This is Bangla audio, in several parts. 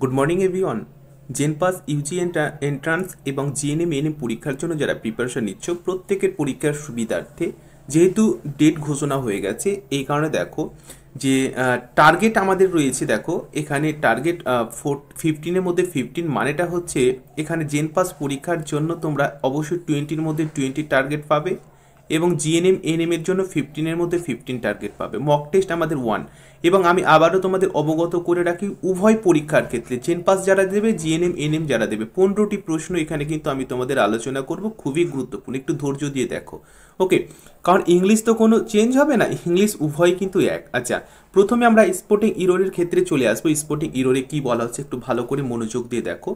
good morning everyone JENPAS UG entrance এবং জিএনএম এনএম পরীক্ষার জন্য যারা প্রিপারেশন নিচ্ছ প্রত্যেকের পরীক্ষার সুবিধার্থে যেহেতু ডেট ঘোষণা হয়ে গেছে এই কারণে দেখো যে টার্গেট আমাদের রয়েছে দেখো এখানে টার্গেট ফোর ফিফটিনের মধ্যে ফিফটিন মানেটা হচ্ছে এখানে জেনপাস পরীক্ষার জন্য তোমরা অবশ্যই টোয়েন্টির মধ্যে টোয়েন্টি টার্গেট পাবে এবং জিএনএম এনএম এর জন্য ফিফটিনের মধ্যে ফিফটিন টার্গেট পাবে মক টেস্ট আমাদের ওয়ান এবং আমি আবারও তোমাদের অবগত করে রাখি উভয় পরীক্ষার ক্ষেত্রে চেন পাস যারা দেবে জিএনএম এনএম যারা দেবে পনেরোটি প্রশ্ন এখানে কিন্তু আমি তোমাদের আলোচনা করব খুবই গুরুত্বপূর্ণ একটু ধৈর্য দিয়ে দেখো ওকে কারণ ইংলিশ তো কোনো চেঞ্জ হবে না ইংলিশ উভয় কিন্তু এক আচ্ছা প্রথমে আমরা স্পোর্টিং ইরোরের ক্ষেত্রে চলে আসবো স্পোর্টিং ইরোরে কি বলা হচ্ছে একটু ভালো করে মনোযোগ দিয়ে দেখো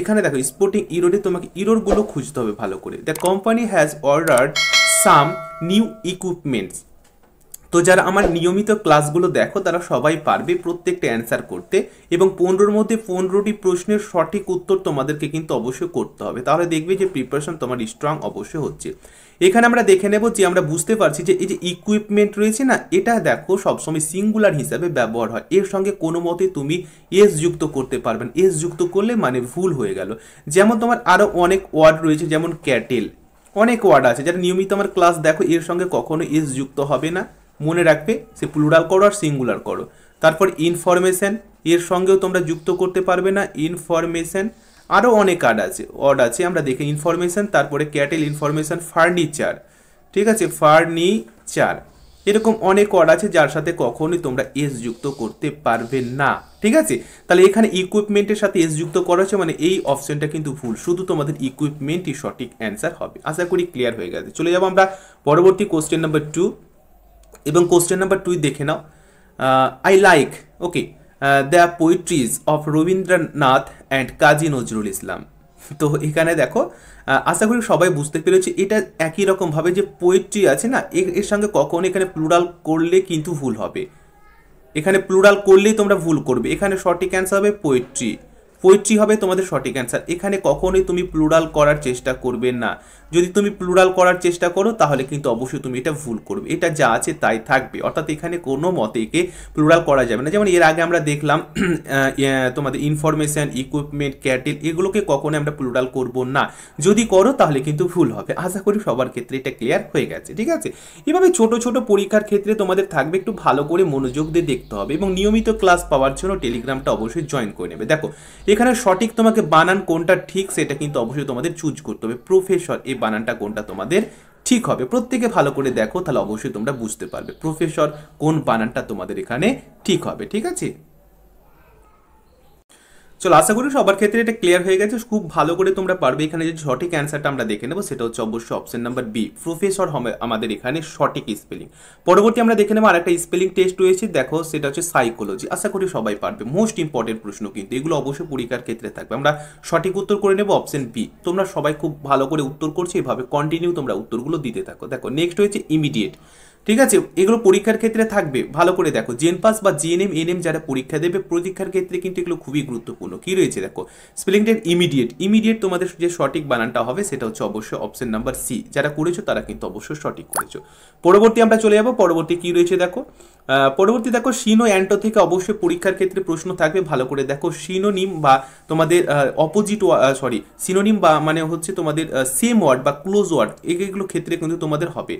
এখানে দেখো স্পোর্টিং ইরোরে তোমাকে ইরোরগুলো খুঁজতে হবে ভালো করে the company has ordered some new equipments তো যারা আমার নিয়মিত ক্লাসগুলো দেখো তারা সবাই পারবে প্রত্যেকটা অ্যান্সার করতে এবং পনেরোর মধ্যে পনেরোটি প্রশ্নের সঠিক উত্তর তোমাদেরকে কিন্তু অবশ্যই করতে হবে তাহলে দেখবে যে প্রিপারেশন তোমার স্ট্রং অবশ্যই হচ্ছে এখানে আমরা দেখে নেব যে আমরা বুঝতে পারছি যে এই যে ইকুইপমেন্ট রয়েছে না এটা দেখো সবসময় সিঙ্গুলার হিসাবে ব্যবহার হয় এর সঙ্গে কোনো মতে তুমি এস যুক্ত করতে পারবেন এস যুক্ত করলে মানে ভুল হয়ে গেল যেমন তোমার আরও অনেক ওয়ার্ড রয়েছে যেমন ক্যাটেল অনেক ওয়ার্ড আছে যারা নিয়মিত আমার ক্লাস দেখো এর সঙ্গে কখনো এস যুক্ত হবে না মনে রাখবে সে প্লুরাল করো আর সিঙ্গুলার করো তারপর ইনফরমেশান এর সঙ্গেও তোমরা যুক্ত করতে পারবে না ইনফরমেশান আরও অনেক আড আছে অড আছে আমরা দেখি ইনফরমেশান তারপরে ক্যাটেল ইনফরমেশান ফার্নিচার ঠিক আছে ফার্নিচার এরকম অনেক অড আছে যার সাথে কখনোই তোমরা এস যুক্ত করতে পারবে না ঠিক আছে তাহলে এখানে ইকুইপমেন্টের সাথে এস যুক্ত করা হচ্ছে মানে এই অপশনটা কিন্তু ভুল শুধু তোমাদের ইকুইপমেন্টই সঠিক অ্যান্সার হবে আশা করি ক্লিয়ার হয়ে গেছে চলে যাবো আমরা পরবর্তী কোশ্চেন নাম্বার টু এবং কোশ্চেন নাম্বার টুই দেখে নাও I like okay the poetries of Rabindranath and Kazi Nazrul Islam তো এখানে দেখো আশা করি সবাই বুঝতে পেরেছি এটা একই রকমভাবে যে পোয়েট্রি আছে না এর সঙ্গে কখন এখানে প্লুরাল করলে কিন্তু ভুল হবে এখানে প্লুরাল করলেই তোমরা ভুল করবে এখানে সঠিক অ্যান্সার হবে পোয়েট্রি পোয়েট্রি হবে তোমাদের সঠিক অ্যান্সার এখানে কখনোই তুমি প্লুরাল করার চেষ্টা করবে না যদি তুমি প্লুরাল করার চেষ্টা করো তাহলে কিন্তু অবশ্যই তুমি এটা ভুল করবে এটা যা আছে তাই থাকবে অর্থাৎ এখানে কোনো মতে একে প্লুরাল করা যাবে না যেমন এর আগে আমরা দেখলাম তোমাদের ইনফরমেশান ইকুইপমেন্ট ক্যাটেল এগুলোকে কখনোই আমরা প্লুরাল করব না যদি করো তাহলে কিন্তু ভুল হবে আশা করি সবার ক্ষেত্রে এটা ক্লিয়ার হয়ে গেছে ঠিক আছে এভাবে ছোট ছোট পরীক্ষার ক্ষেত্রে তোমাদের থাকবে একটু ভালো করে মনোযোগ দিয়ে দেখতে হবে এবং নিয়মিত ক্লাস পাওয়ার জন্য টেলিগ্রামটা অবশ্যই জয়েন করে নেবে দেখো এখানে সঠিক তোমাকে বানান কোনটা ঠিক সেটা কিন্তু অবশ্যই তোমাদের চুজ করতে হবে প্রফেসর এই বানানটা কোনটা তোমাদের ঠিক হবে প্রত্যেকে ভালো করে দেখো তাহলে অবশ্যই তোমরা বুঝতে পারবে প্রফেসর কোন বানানটা তোমাদের এখানে ঠিক হবে ঠিক আছে চলো আশা করি সবার ক্ষেত্রে এটা ক্লিয়ার হয়ে গেছে খুব ভালো করে তোমরা পারবে এখানে যে সঠিক অ্যান্সারটা আমরা দেখে নেবো সেটা হচ্ছে অবশ্যই অপশন নাম্বার বি প্রফেসর হবে আমাদের এখানে সঠিক স্পেলিং পরবর্তী আমরা দেখে নেবো আরেকটা স্পেলিং টেস্ট রয়েছে দেখো সেটা হচ্ছে সাইকোলজি আশা করি সবাই পারবে মোস্ট ইম্পর্টেন্ট প্রশ্ন কিন্তু এগুলো অবশ্যই পরীক্ষার ক্ষেত্রে থাকবে আমরা সঠিক উত্তর করে নেবো অপশন বি তোমরা সবাই খুব ভালো করে উত্তর করছো এভাবে কন্টিনিউ তোমরা উত্তরগুলো দিতে থাকো দেখো নেক্সট হয়েছে ইমিডিয়েট ঠিক আছে এগুলো পরীক্ষার ক্ষেত্রে থাকবে ভালো করে দেখো জেনপাস বা জিএনএম এনএম যারা পরীক্ষা দেবে পরীক্ষার ক্ষেত্রে কিন্তু এগুলো খুবই গুরুত্বপূর্ণ কি রয়েছে দেখো স্পেলিংটা ইমিডিয়েট ইমিডিয়েট তোমাদের যে সঠিক বানানটা হবে সেটা হচ্ছে অবশ্যই অপশন নাম্বার সি যারা করেছো তারা কিন্তু অবশ্যই সঠিক করেছো পরবর্তী আমরা চলে যাবো পরবর্তী কি রয়েছে দেখো পরবর্তী দেখো সিনো অ্যান্টো থেকে অবশ্যই পরীক্ষার ক্ষেত্রে প্রশ্ন থাকবে ভালো করে দেখো সিনোনিম বা তোমাদের অপোজিট সরি সিনোনিম বা মানে হচ্ছে তোমাদের সেম ওয়ার্ড বা ক্লোজ ওয়ার্ড এগুলো ক্ষেত্রে কিন্তু তোমাদের হবে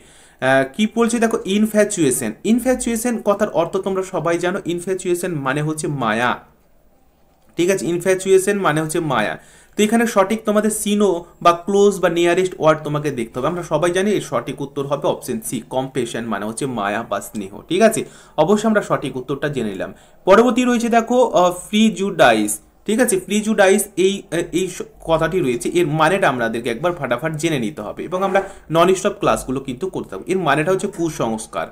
কি বলছে দেখো ইনফ্যাচুয়েশন ইনফ্যাচুয়েশন কথার অর্থ তোমরা সবাই জানো ইনফ্যাচুয়েশন মানে হচ্ছে মায়া ঠিক আছে ইনফ্যাচুয়েশন মানে হচ্ছে মায়া তো এখানে সঠিক তোমাদের সিনো বা ক্লোজ বা নিয়ারেস্ট ওয়ার্ড তোমাকে দেখতে হবে আমরা সবাই জানি এর সঠিক উত্তর হবে অপশন সি কম্পেশন মানে হচ্ছে মায়া বা স্নেহ ঠিক আছে অবশ্যই আমরা সঠিক উত্তরটা জেনে নিলাম পরবর্তী রয়েছে দেখো ফ্রি জুডাইস ঠিক আছে ফ্রি ডাইস এই এই কথাটি রয়েছে এর মানেটা আমাদেরকে একবার ফাটাফাট জেনে নিতে হবে এবং আমরা নন স্টপ ক্লাসগুলো কিন্তু করতে হবে এর মানেটা হচ্ছে কুসংস্কার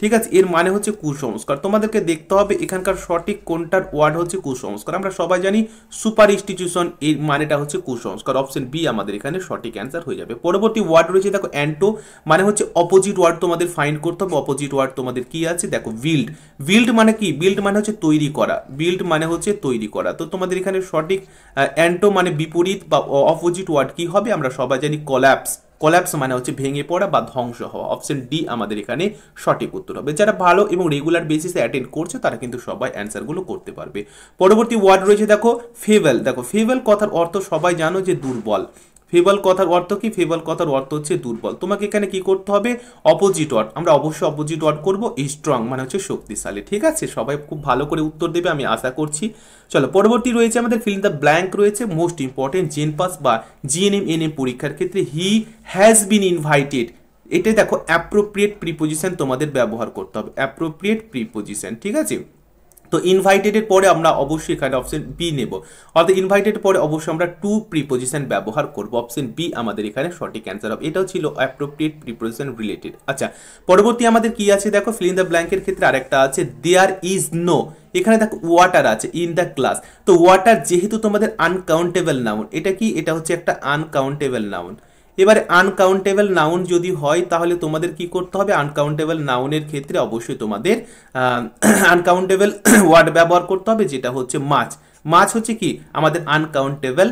ঠিক আছে এর মানে হচ্ছে কুসংস্কার তোমাদেরকে দেখতে হবে এখানকার সঠিক কোনটার ওয়ার্ড হচ্ছে কুসংস্কার আমরা সবাই জানি সুপার ইনস্টিটিউশন এর মানেটা হচ্ছে কুসংস্কার অপশন বি আমাদের এখানে সঠিক অ্যান্সার হয়ে যাবে পরবর্তী ওয়ার্ড রয়েছে দেখো অ্যান্টো মানে হচ্ছে অপোজিট ওয়ার্ড তোমাদের ফাইন্ড করতে হবে অপোজিট ওয়ার্ড তোমাদের কি আছে দেখো বিল্ড বিল্ড মানে কি বিল্ড মানে হচ্ছে তৈরি করা বিল্ড মানে হচ্ছে তৈরি করা তো তোমাদের এখানে সঠিক অ্যান্টো মানে বিপরীত বা অপোজিট ওয়ার্ড কি হবে আমরা সবাই জানি কলাপস কলাপস মানে হচ্ছে ভেঙে পড়া বা ধ্বংস হওয়া অপশন ডি আমাদের এখানে সঠিক উত্তর হবে যারা ভালো এবং রেগুলার বেসিসে অ্যাটেন্ড করছে তারা কিন্তু সবাই অ্যান্সারগুলো করতে পারবে পরবর্তী ওয়ার্ড রয়েছে দেখো ফেভেল দেখো ফেভেল কথার অর্থ সবাই জানো যে দুর্বল ফেবল কথার অর্থ কি ফেবল কথার অর্থ হচ্ছে দুর্বল তোমাকে এখানে কি করতে হবে অপোজিট ওয়ার্ড আমরা অবশ্যই অপোজিট ওয়ার্ড করব স্ট্রং মানে হচ্ছে শক্তিশালী ঠিক আছে সবাই খুব ভালো করে উত্তর দেবে আমি আশা করছি চলো পরবর্তী রয়েছে আমাদের ফিল দ্য ব্ল্যাঙ্ক রয়েছে মোস্ট ইম্পর্টেন্ট জেন পাস বা জিএনএম এম পরীক্ষার ক্ষেত্রে হি হ্যাজ বিন ইনভাইটেড এটাই দেখো অ্যাপ্রোপ্রিয়েট প্রিপোজিশন তোমাদের ব্যবহার করতে হবে অ্যাপ্রোপ্রিয়েট প্রিপোজিশন ঠিক আছে তো ইনভাইটেডের পরে আমরা অবশ্যই এখানে অপশন বি নেব অর্থাৎ ইনভাইটেড পরে অবশ্যই আমরা টু প্রিপোজিশন ব্যবহার করব অপশন বি আমাদের এখানে সঠিক অ্যান্সার হবে এটাও ছিল অ্যাপ্রোপ্রিয়েট প্রিপোজিশন রিলেটেড আচ্ছা পরবর্তী আমাদের কি আছে দেখো ফিল ইন দ্য ব্ল্যাঙ্কের ক্ষেত্রে আরেকটা আছে দেয়ার ইজ নো এখানে দেখো ওয়াটার আছে ইন দ্য ক্লাস তো ওয়াটার যেহেতু তোমাদের আনকাউন্টেবল নাউন এটা কি এটা হচ্ছে একটা আনকাউন্টেবল নাউন এবারে আনকাউন্টেবল নাউন যদি হয় তাহলে তোমাদের কি করতে হবে আনকাউন্টেবল নাউনের ক্ষেত্রে অবশ্যই তোমাদের আনকাউন্টেবল ওয়ার্ড ব্যবহার করতে হবে যেটা হচ্ছে মাছ মাছ হচ্ছে কি আমাদের আনকাউন্টেবল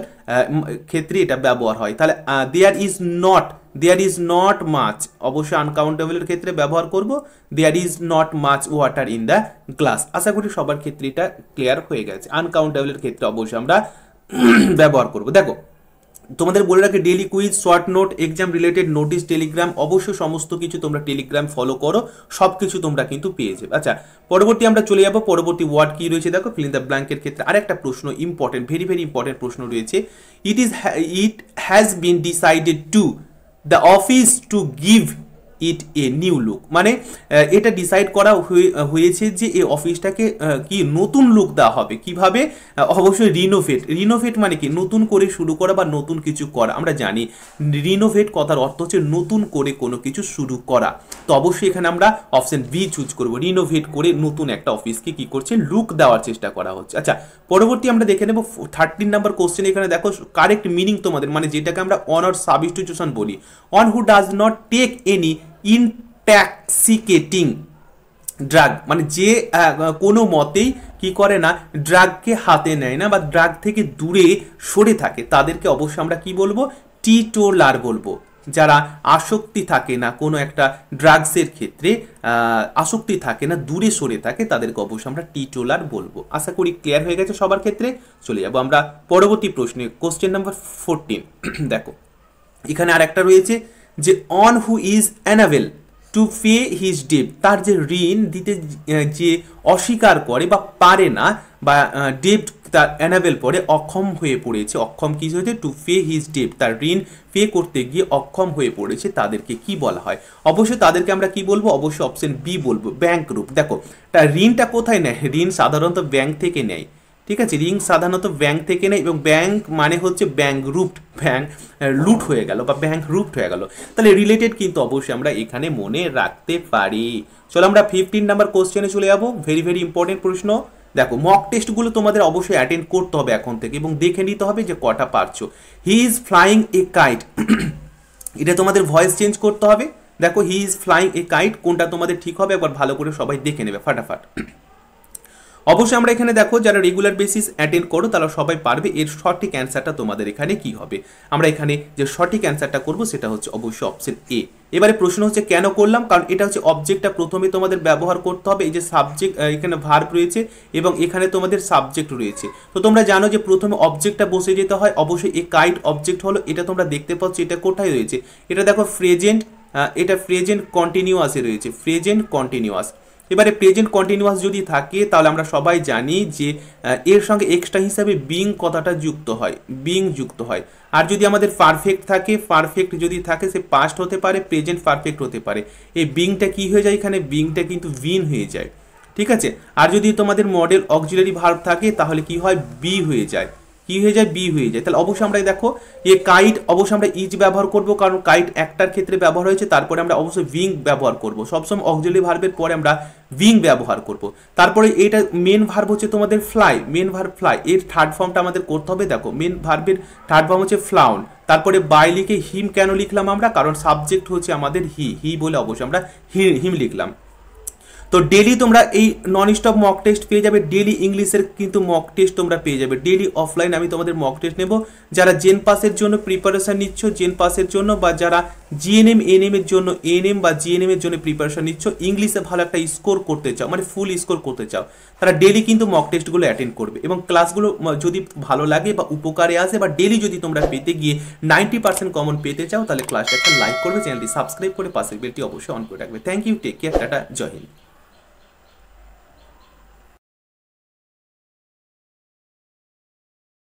ক্ষেত্রে এটা ব্যবহার হয় তাহলে there is not there is not much অবশ্যই আনকাউন্টেবলের ক্ষেত্রে ব্যবহার করব there is not much water in the glass আশা করি সবার ক্ষেত্রে এটা ক্লিয়ার হয়ে গেছে আনকাউন্টেবলের ক্ষেত্রে অবশ্যই আমরা ব্যবহার করব দেখো তোমাদের বলে রাখি daily quiz short note exam related notice Telegram অবশ্যই সমস্ত কিছু তোমরা টেলিগ্রাম ফলো করো সব কিছু তোমরা কিন্তু পেয়ে যাবে আচ্ছা পরবর্তী আমরা চলে যাবো পরবর্তী ওয়ার্ড কী রয়েছে দেখো ফিলিং দ্য ব্ল্যাঙ্কের ক্ষেত্রে আর একটা প্রশ্ন ইম্পর্টেন্ট ভেরি ভেরি ইম্পর্টেন্ট প্রশ্ন রয়েছে it is it has been decided to the office to give it a new look মানে এটা ডিসাইড করা হয়েছে যে এই অফিসটাকে কি নতুন লুক দেওয়া হবে কিভাবে অবশ্যই রিনোভেট রিনোভেট মানে কি নতুন করে শুরু করা বা নতুন কিছু করা আমরা জানি রিনোভেট কথার অর্থ হচ্ছে নতুন করে কোনো কিছু শুরু করা তো অবশ্যই এখানে আমরা অপশন বি চুজ করব রিনোভেট করে নতুন একটা অফিসকে কি করছে লুক দেওয়ার চেষ্টা করা হচ্ছে আচ্ছা পরবর্তী আমরা দেখে নেব থার্টিন নাম্বার কোশ্চেন এখানে দেখো কারেক্ট মিনিং তোমাদের মানে যেটাকে আমরা অন অর সাবস্টিটিউশন বলি one who does not take any intoxicating drug মানে যে কোনো মতেই কি করে না ড্রাগকে হাতে নেয় না বা ড্রাগ থেকে দূরে সরে থাকে তাদেরকে অবশ্যই আমরা কি বলবো টিটোলার বলবো যারা আসক্তি থাকে না কোনো একটা ড্রাগসের ক্ষেত্রে আসক্তি থাকে না দূরে সরে থাকে তাদেরকে অবশ্যই আমরা টিটোলার বলবো আশা করি ক্লিয়ার হয়ে গেছে সবার ক্ষেত্রে চলে যাবো আমরা পরবর্তী প্রশ্নে কোশ্চেন নাম্বার ফোরটিন দেখো এখানে আর একটা রয়েছে যে one who is unable to pay his debt তার যে ঋণ দিতে যে অস্বীকার করে বা পারে না বা ডেপ তার অ্যানাবেল পরে অক্ষম হয়ে পড়েছে অক্ষম কি হয়েছে টু পে হিজ ডেপ তার ঋণ পে করতে গিয়ে অক্ষম হয়ে পড়েছে তাদেরকে কি বলা হয় অবশ্যই তাদেরকে আমরা কি বলবো অবশ্যই অপশন বি বলবো ব্যাংক রূপ দেখো তা ঋণটা কোথায় নেয় ঋণ সাধারণত ব্যাংক থেকে নেয় ঠিক আছে ঋণ সাধারণত ব্যাংক থেকে নেয় এবং ব্যাংক মানে হচ্ছে ব্যাংক রুপড ব্যাংক লুট হয়ে গেল বা ব্যাংক রুপ্ট হয়ে গেল তাহলে রিলেটেড কিন্তু অবশ্যই আমরা এখানে মনে রাখতে পারি চলো আমরা ফিফটিন নাম্বার কোশ্চেনে চলে যাবো ভেরি ভেরি ইম্পর্টেন্ট প্রশ্ন দেখো মক টেস্টগুলো তোমাদের অবশ্যই অ্যাটেন্ড করতে হবে এখন থেকে এবং দেখে নিতে হবে যে কটা পারছো he is flying a kite এটা তোমাদের ভয়েস চেঞ্জ করতে হবে দেখো he is flying a kite কোনটা তোমাদের ঠিক হবে একবার ভালো করে সবাই দেখে নেবে ফাটাফাট অবশ্যই আমরা এখানে দেখো যারা রেগুলার বেসিস অ্যাটেন্ড করো তারা সবাই পারবে এর সঠিক অ্যান্সারটা তোমাদের এখানে কি হবে আমরা এখানে যে সঠিক অ্যান্সারটা করব সেটা হচ্ছে অবশ্যই অপশন এ এবারে প্রশ্ন হচ্ছে কেন করলাম কারণ এটা হচ্ছে অবজেক্টটা প্রথমে তোমাদের ব্যবহার করতে হবে এই যে সাবজেক্ট এখানে ভার্ব রয়েছে এবং এখানে তোমাদের সাবজেক্ট রয়েছে তো তোমরা জানো যে প্রথমে অবজেক্টটা বসে যেতে হয় অবশ্যই এ কাইট অবজেক্ট হলো এটা তোমরা দেখতে পাচ্ছ এটা কোথায় রয়েছে এটা দেখো প্রেজেন্ট এটা প্রেজেন্ট কন্টিনিউয়াসে রয়েছে প্রেজেন্ট কন্টিনিউয়াস এবারে প্রেজেন্ট কন্টিনিউয়াস যদি থাকে তাহলে আমরা সবাই জানি যে এর সঙ্গে এক্সট্রা হিসাবে বিং কথাটা যুক্ত হয় বিং যুক্ত হয় আর যদি আমাদের পারফেক্ট থাকে পারফেক্ট যদি থাকে সে পাস্ট হতে পারে প্রেজেন্ট পারফেক্ট হতে পারে এই বিংটা কি হয়ে যায় এখানে বিংটা কিন্তু বিন হয়ে যায় ঠিক আছে আর যদি তোমাদের মডেল অক্সিলারি ভার্ব থাকে তাহলে কি হয় বি হয়ে যায় কি হয়ে যায় বি হয়ে যায় তাহলে অবশ্যই আমরা দেখো এ কাইট অবশ্যই আমরা ইজ ব্যবহার করব কারণ কাইট একটার ক্ষেত্রে ব্যবহার হয়েছে তারপরে আমরা অবশ্যই উইং ব্যবহার করব সবসময় অক্সিলি ভার্বের পরে আমরা উইং ব্যবহার করব তারপরে এটা মেন ভার্ব হচ্ছে তোমাদের ফ্লাই মেন ভার্ব ফ্লাই এর থার্ড ফর্মটা আমাদের করতে হবে দেখো মেন ভার্বের থার্ড ফর্ম হচ্ছে ফ্লাউন তারপরে বাই লিখে হিম কেন লিখলাম আমরা কারণ সাবজেক্ট হচ্ছে আমাদের হি হি বলে অবশ্যই আমরা হিম লিখলাম তো ডেলি তোমরা এই নন স্টপ মক টেস্ট পেয়ে যাবে ডেলি ইংলিশের কিন্তু মক টেস্ট তোমরা পেয়ে যাবে ডেলি অফলাইন আমি তোমাদের মক টেস্ট নেব যারা জেন পাসের জন্য প্রিপারেশান নিচ্ছ জেন পাসের জন্য বা যারা জিএনএম এনএম এর জন্য এনএম বা জিএনএম এর জন্য প্রিপারেশান নিচ্ছ ইংলিশে ভালো একটা স্কোর করতে চাও মানে ফুল স্কোর করতে চাও তারা ডেলি কিন্তু মক টেস্টগুলো অ্যাটেন্ড করবে এবং ক্লাসগুলো যদি ভালো লাগে বা উপকারে আসে বা ডেলি যদি তোমরা পেতে গিয়ে নাইনটি পার্সেন্ট কমন পেতে চাও তাহলে ক্লাসটা একটা লাইক করবে চ্যানেলটি সাবস্ক্রাইব করে পাশের বেলটি অবশ্যই অন করে রাখবে thank you take care tata Jai Hind